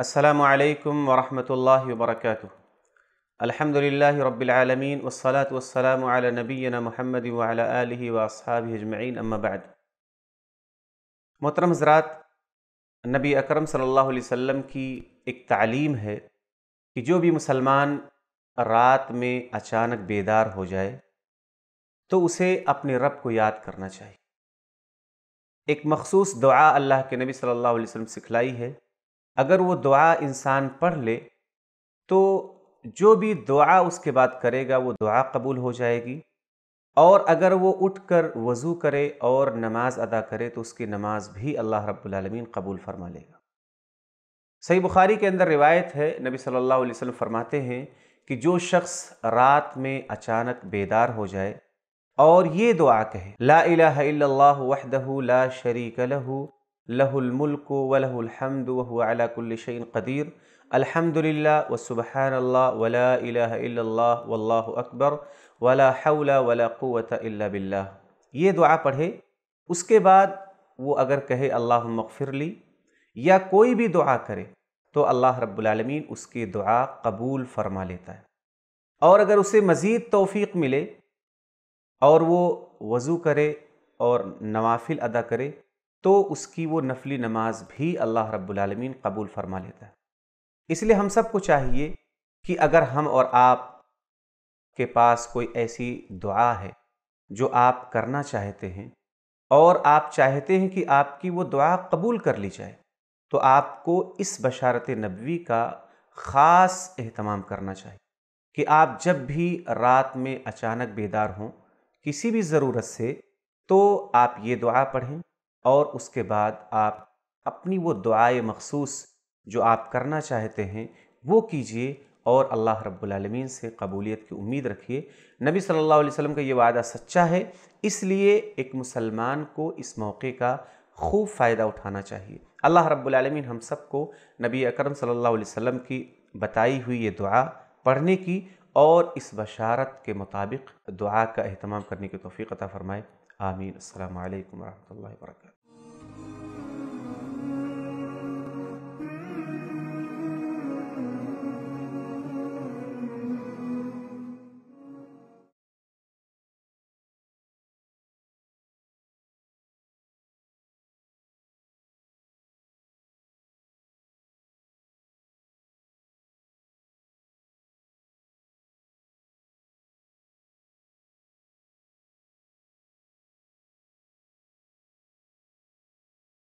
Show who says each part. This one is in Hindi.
Speaker 1: असलकम वरहमल वर्क अलहमदिल्ला रबालमीन वसलात वसलाम नबीन महमद वसहाब अजमैन अम्माबाद मोहतरम हज़रात नबी अकरम सल्लल्लाहु अलैहि वसल्लम की एक तालीम है कि जो भी मुसलमान रात में अचानक बेदार हो जाए तो उसे अपने रब को याद करना चाहिए एक मखसूस दुआ अल्लाह के नबी सल्लल्लाहु अलैहि वसल्लम सिखलाई है अगर वो दुआ इंसान पढ़ ले तो जो भी दुआ उसके बाद करेगा वो दुआ कबूल हो जाएगी और अगर वो उठकर वज़ू करे और नमाज अदा करे तो उसकी नमाज भी अल्लाह रब्बुल कबूल फरमा लेगा सही बुखारी के अंदर रिवायत है नबी सल्लल्लाहु अलैहि वसल्लम फरमाते हैं कि जो शख्स रात में अचानक बेदार हो जाए और ये दुआ कहे ला इलाह इल्लल्लाहु वहदहु ला शरीक लहू लहुलमुल्क वलहमद वलाकुल्लिशन कदीर अलहमदिल्ला वसुबहान वला वल्ला अकबर वला हौला वला क़वत बिल्ला ये दुआ पढ़े उसके बाद वो अगर कहे अल्लाह मगफिरली या कोई भी दुआ करे तो अल्लाह रब्बुलमीन उसकी दुआ कबूल फरमा लेता है और अगर उसे मज़ीद तोफ़ी मिले और वो वज़ू करे और नवाफिल अदा करे तो उसकी वो नफली नमाज भी अल्लाह रब्बुल कबूल फरमा लेता है इसलिए हम सबको चाहिए कि अगर हम और आप के पास कोई ऐसी दुआ है जो आप करना चाहते हैं और आप चाहते हैं कि आपकी वो दुआ कबूल कर ली जाए तो आपको इस बशारत नबवी का ख़ास अहतमाम करना चाहिए कि आप जब भी रात में अचानक बेदार हों किसी भी ज़रूरत से तो आप ये दुआ पढ़ें और उसके बाद आप अपनी वो दुआए मखसूस जो आप करना चाहते हैं वो कीजिए और अल्लाह रब्बुल से कबूलियत की उम्मीद रखिए नबी सल्लल्लाहु अलैहि वसल्लम का ये वादा सच्चा है इसलिए एक मुसलमान को इस मौके का खूब फ़ायदा उठाना चाहिए अल्लाह रब्बुल रबालमीन हम सबको नबी अकरम सल्लल्लाहु अलैहि वसल्लम की बताई हुई ये दुआ पढ़ने की और इस बशारत के मुताबिक दुआ का अहतमाम करने की तोफ़ी अता फ़रमाए आमीन अल्लाम वरह वर्क